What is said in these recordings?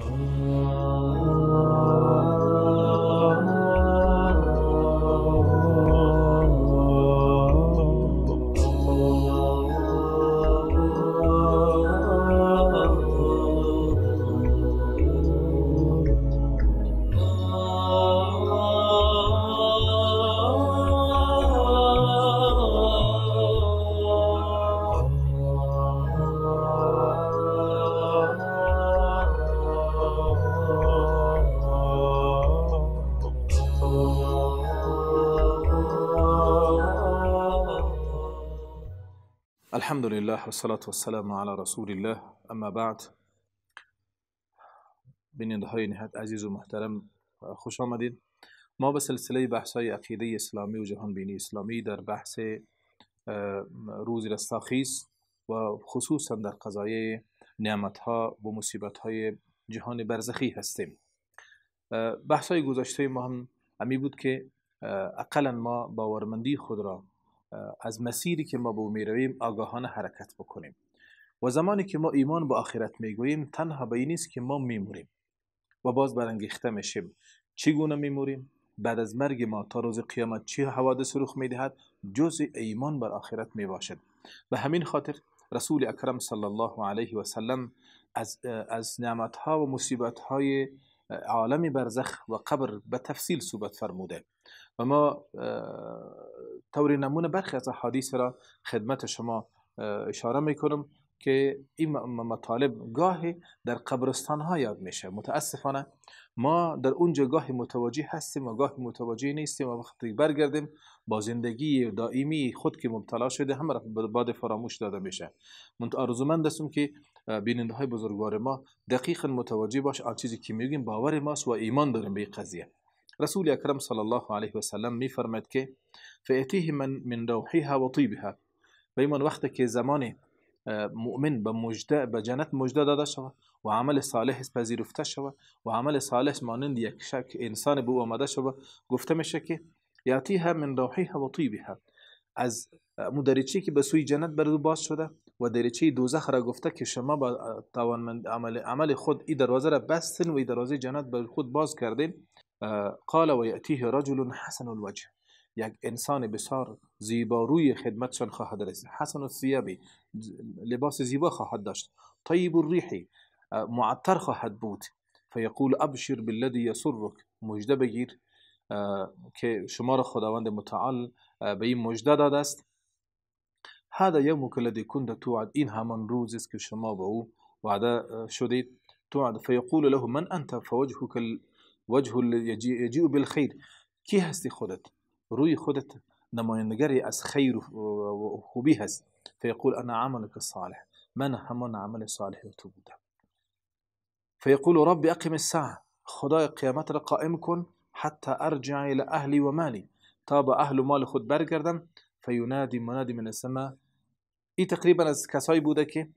Oh. الحمد لله والصلاة والسلام على رسول الله اما بعد بیننده های نهت عزیز و محترم خوش آمدید ما به سلسله بحث های عقیده اسلامی و جهان بینی اسلامی در بحث uh, روز رستاخیز و خصوصا در قضای نعمت ها و مصیبت های جهان برزخی هستیم uh, بحث های گذشته ما هم امی بود که uh, اقلا ما باورمندی خود را از مسیری که ما به او میرویم آگاهانه حرکت بکنیم و زمانی که ما ایمان به آخرت میگوییم تنها به این نیست که ما میموریم و باز برانگیخته میشیم چگونه میموریم بعد از مرگ ما تا روز قیامت چه حوادث رخ میدهد جز ایمان بر آخرت میباشد به همین خاطر رسول اکرم صلی الله علیه و سلم از از نعمت ها و مصیبت های عالم برزخ و قبر به تفصیل صحبت فرموده و ما طور نمونه برخی از حدیث را خدمت شما اشاره میکنم که این مطالب گاهی در قبرستان ها یاد میشه متاسفانه ما در اونجا گاهی متوجه هستیم و گاهی متوجه نیستیم و وقتی برگردیم با زندگی دائمی خود که مبتلا شده هم باد فراموش داده میشه من آرزومند که بیننده های بزرگوار ما دقیقا متوجه باش آن چیزی که میگیم باور ماست و ایمان داریم به این قضیه رسول اکرم صلی الله علیه و سلم میفرماید که فاتیه من من و طیبها و ایمان وقتی که زمانی مؤمن بمجد بجنت مجد داده شود و عمل صالح پذیرفته شود و عمل صالح مانند یک شک انسان به او آمده شود گفته میشه که یاتیها من روحیها و طیبها از مو که به سوی جنت بر او باز شده و دریچه دوزخ را گفته که شما با توانمند عمل, عمل خود این دروازه را بستین و این دروازه جنت بر خود باز کردین قال و یأتیه رجل حسن الوجه یک انسان بسیار روی خدمتشان خواهد رسید حسن الثیابی لباس زیبا خواهد داشت طیب الریحی اه، معطر خواهد بود فیقول ابشر بالذی یسرک مجده بگیر اه، که شما را خداوند متعال اه، به این مجده داده است هذا که لدی کند توعد این همان روز است که شما به او وعده شدید توعد فیقول له من انت فوجهک وجه يجيء بالخير کی هستی خودت روی خودت نمایندگری از خیر و خوبی هست فیقول انا عملك صالح من همان عمل صالح تو بودم فیقول رب اقیم الساعه خدای قیامت را قائم کن حتی ارجع الى اهلی و مالی تا به اهل و مال خود برگردم فیونادی منادی من السما ای تقریبا از کسایی بوده که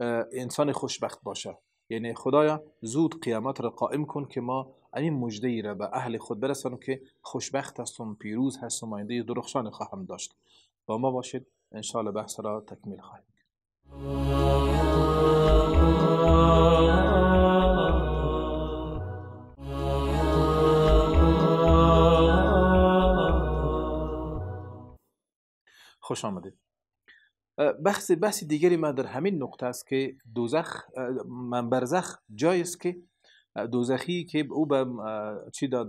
آه، انسان خوشبخت باشه یعنی خدایا زود قیامت را قائم کن که ما این مجده ای را به اهل خود برسانم که خوشبخت هستم پیروز هستم آینده درخشان خواهم داشت با ما باشید انشاءالله بحث را تکمیل خواهیم خوش آمدید بحث بحث دیگری ما در همین نقطه است که دوزخ من برزخ جایی است که دوزخی که او به چی داد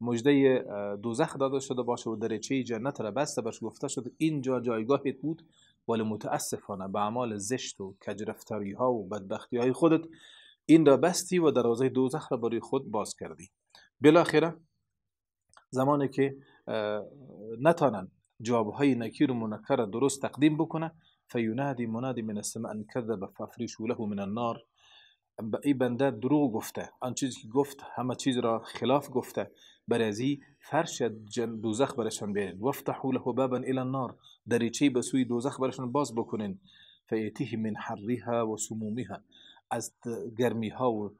مجده دوزخ داده شده باشه و درچه جنت را بسته برش گفته شد اینجا جایگاهت بود ولی متاسفانه به اعمال زشت و کجرفتاری ها و بدبختی های خودت این را بستی و دروازه دوزخ را برای خود باز کردی بالاخره زمانی که نتانن جوابهای نکیر و منکر درست تقدیم بکنه فیونادی منادی من السماء ان کذب ففریش له من النار این بنده دروغ گفته آن چیزی که گفت همه چیز را خلاف گفته برازی فرش دوزخ برشان بیارین وفتحو له بابا الی النار دریچه به سوی دوزخ برشان باز بکنین فیتیه من حریها و سمومها از گرمی ها و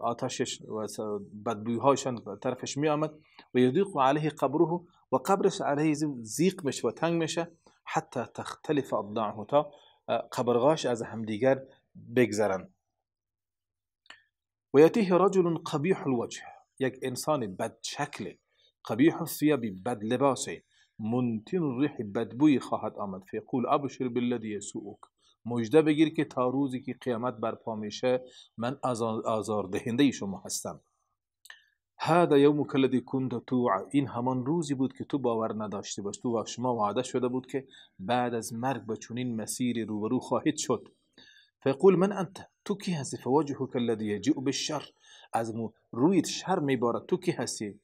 آتشش و بدبوی هایشان طرفش می آمد و یضیق علیه قبره و قبرش علیه زیق میشه و تنگ میشه حتی تختلف اضلاعه تا قبرغاش از همدیگر بگذرن ويأتيه رجل قبیح الوجه یک انسان بد شکل قبیح الثیاب بد لباسه، منتن ریح بدبوی خواهد آمد فیقول ابشر بالذی یسوءک مجده بگیر که تا روزی که قیامت برپا میشه من آزار دهنده شما هستم هذا یوم الذی کند تو، این همان روزی بود که تو باور نداشته باش تو و شما وعده شده بود که بعد از مرگ به چنین مسیری روبرو خواهید شد فيقول من أنت تو كي هسي فوجهك الذي يجيء بالشر أزمو روية شر ميبارة تو كي هسي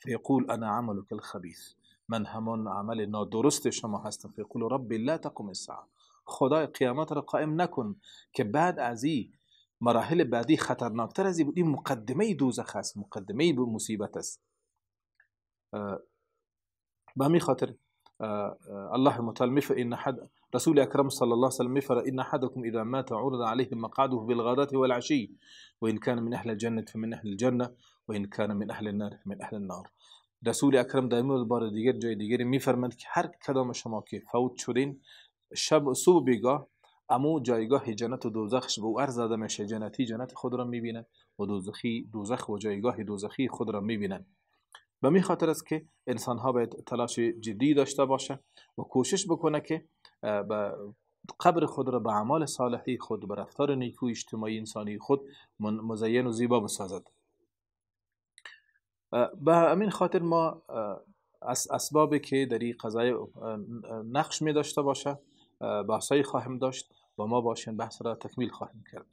فيقول أنا عملك الخبيث من همون عمل نادرست شما هستم فيقول ربي لا تقوم الساعة خدای قیامت را قائم نکن که بعد از این مراحل بعدی خطرناکتر از این بود این مقدمه دوزخ است مقدمه به مصیبت است اه، به خاطر آه، الله المتعال مفر إن حد رسول أكرم صلى الله عليه وسلم مفر إن أحدكم إذا مات عرض عليه مقعده بالغداة والعشي وإن كان من أهل الجنة فمن أهل الجنة وإن كان من أهل النار فمن أهل النار رسول أكرم دائما مورد بار دیگر جای دیگری میفرمند که هر کدام شما كي فوت شدين شب صبح بيگا امو جایگاه جنت و دوزخش به او عرض داده میشه جنتی جنت خود را میبینه و دوزخی دوزخ و جایگاه دوزخی خود را میبینن به می خاطر است که انسان ها باید تلاش جدی داشته باشه و کوشش بکنه که به قبر خود را به اعمال صالحی خود به رفتار نیکو اجتماعی انسانی خود مزین و زیبا بسازد به همین خاطر ما از اسبابی که در این قضای نقش می داشته باشه بحثایی خواهم داشت و ما باشین بحث را تکمیل خواهیم کرد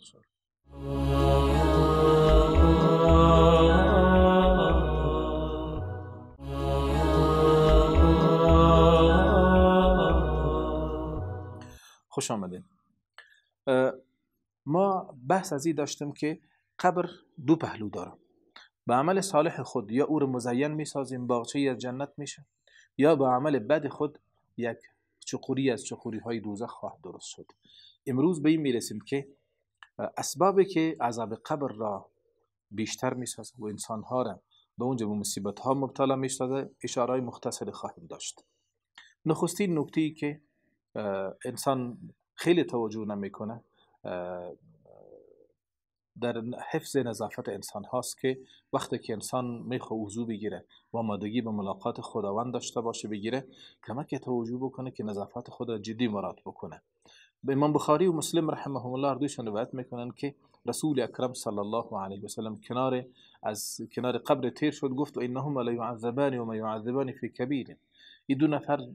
خوش ما بحث از این داشتیم که قبر دو پهلو داره به عمل صالح خود یا او رو مزین میسازیم باغچه از جنت میشه یا به عمل بد خود یک چقوری از چقوری های دوزخ خواهد درست شد امروز به این میرسیم که اسبابی که عذاب قبر را بیشتر میسازه و انسان ها را به اونجا به مصیبت ها مبتلا میسازه اشاره مختصری خواهیم داشت نخستین نکته که انسان خیلی توجه نمیکنه در حفظ نظافت انسان هاست که وقتی که انسان میخواه وضو بگیره و آمادگی به ملاقات خداوند داشته باشه بگیره کمک توجه بکنه که نظافت خود را جدی مراد بکنه به امام بخاری و مسلم رحمه الله دویشان باید میکنن که رسول اکرم صلی الله علیه وسلم کنار از کنار قبر تیر شد گفت و انهم لا یعذبان و ما یعذبان فی کبیرین این دو نفر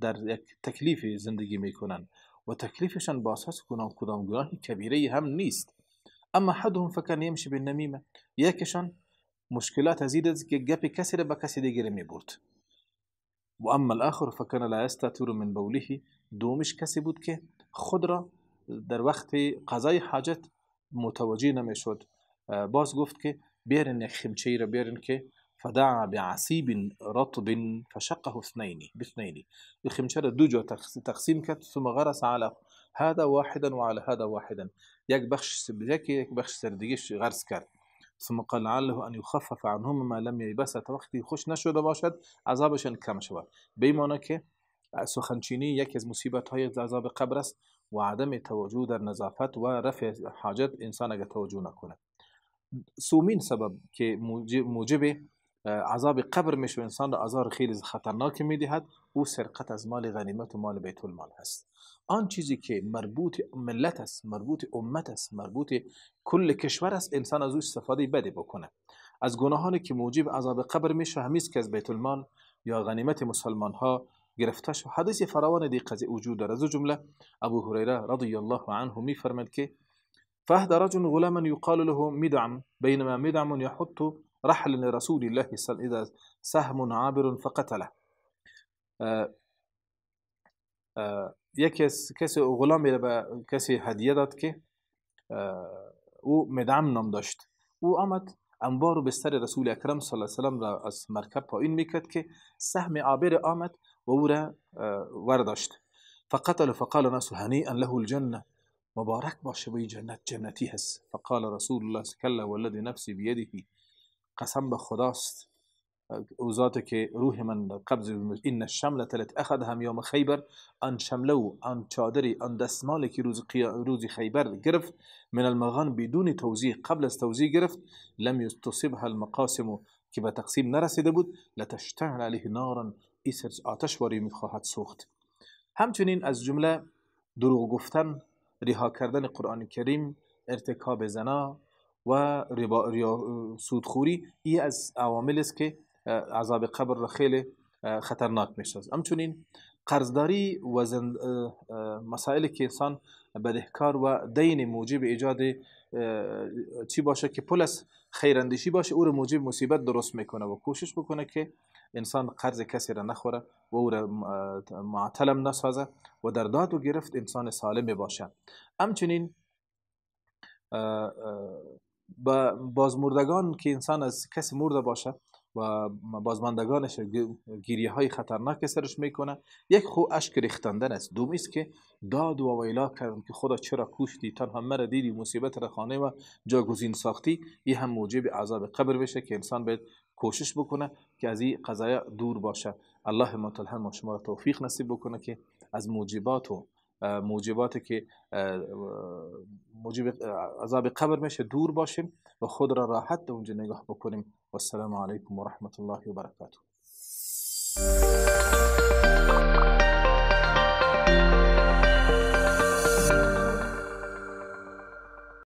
در یک تکلیف زندگی میکنن و تکلیفشان با اساس کدام کدام گناهی کبیره هم نیست اما حدهم فکر نمیشه به نمیمه یکشان مشکلات از که گپ کسی را به کسی دیگری میبرد و اما الاخر فکر لا یستطور من بوله دومش کسی بود که خود را در وقت قضای حاجت متوجه نمیشد باز گفت که بیارین یک خمچه را بیارین که فدعا بعسيب رطب فشقه اثنين باثنين الخمشرة دوجو تقسيم كت ثم غرس على هذا واحدا وعلى هذا واحدا يك بخش سبزكي يك بخش سرديش غرس كرد ثم قال لعله أن يخفف عنهم ما لم يبس وقتی خوش نشود باشد عذابش کم شود بیمانه که سخنچینی یکی از مصیبت های عذاب قبر است و عدم توجه در نظافت و رفع حاجت انسان اگر توجه نکنه سومین سبب که موجب عذاب قبر میشه و انسان را آزار خیلی خطرناکی میدهد او سرقت از مال غنیمت و مال بیت المال هست آن چیزی که مربوط ملت است مربوط امت است مربوط کل کشور است انسان از او استفاده بده بکنه از گناهانی که موجب عذاب قبر میشه همیست که از بیت المال یا غنیمت مسلمان ها گرفته شد حدیث فراوان دی قضیه وجود دارد از جمله ابو هریره رضی الله عنه میفرماید که فهد رجل غلاما يقال له مدعم بينما مدعم يحط رحل لرسول الله صلى الله عليه وسلم إذا سهم عابر فقتله یەکێس کەسێ كس لە بە کەسی هەدیەدات کێ و مدام نەمدەشت و به سر رسول اکرم صلی ئەکرەم سەڵ وسلم را ئەس مەرکەب پایین میکرد عابر آمد و او را آه، ورداشت فقتل فقال الناس هنيئا له الجنة مبارك باشبي جنت جنتي هس فقال رسول الله كلا والذي نفسي بيده قسم به خداست اوزات که روح من قبض این الشمله تلت یوم خیبر ان شمله و آن چادری آن دستمالی که روز, روز خیبر گرفت من المغان بدون توضیح قبل از توضیح گرفت لم یستصبها المقاسم که به تقسیم نرسیده بود لتشتعل علیه نارا ایسر آتش باری میخواهد سوخت همچنین از جمله دروغ گفتن رها کردن قرآن کریم ارتکاب زنا و ربا سودخوری ای از عوامل است که عذاب قبر را خیلی خطرناک میشه همچنین قرضداری و مسائل که انسان بدهکار و دین موجب ایجاد چی باشه که پول از خیراندیشی باشه او را موجب مصیبت درست میکنه و کوشش بکنه که انسان قرض کسی را نخوره و او را معطلم نسازه و در داد و گرفت انسان سالم باشه همچنین بازمردگان که انسان از کسی مرده باشه و بازماندگانش گیریه های خطرناک سرش میکنه یک خو اشک ریختندن است دوم است که داد و ویلا کردن که خدا چرا کوشتی تنها مرا دیدی مصیبت را خانه و جاگزین ساختی این هم موجب عذاب قبر بشه که انسان باید کوشش بکنه که از این قضایا دور باشه الله متعال ما شما را توفیق نصیب بکنه که از موجبات و موجباتی که موجب عذاب قبر میشه دور باشیم و خود را راحت در اونجا نگاه بکنیم والسلام علیکم و رحمت الله و برکاته